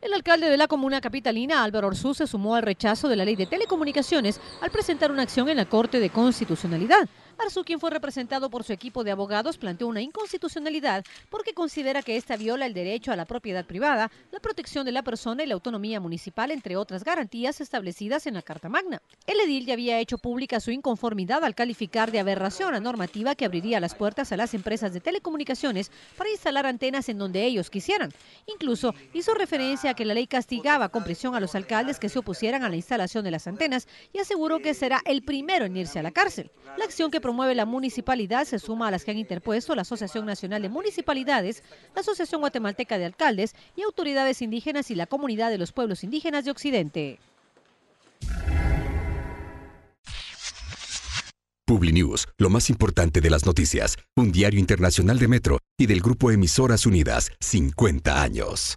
El alcalde de la comuna capitalina, Álvaro Orsú, se sumó al rechazo de la ley de telecomunicaciones al presentar una acción en la Corte de Constitucionalidad. Arzu, quien fue representado por su equipo de abogados, planteó una inconstitucionalidad porque considera que esta viola el derecho a la propiedad privada, la protección de la persona y la autonomía municipal, entre otras garantías establecidas en la Carta Magna. El edil ya había hecho pública su inconformidad al calificar de aberración a normativa que abriría las puertas a las empresas de telecomunicaciones para instalar antenas en donde ellos quisieran. Incluso hizo referencia a que la ley castigaba con prisión a los alcaldes que se opusieran a la instalación de las antenas y aseguró que será el primero en irse a la cárcel. La acción que promueve la municipalidad se suma a las que han interpuesto la Asociación Nacional de Municipalidades, la Asociación Guatemalteca de Alcaldes y autoridades indígenas y la comunidad de los pueblos indígenas de Occidente. PubliNews, lo más importante de las noticias, un diario internacional de Metro y del grupo Emisoras Unidas, 50 años.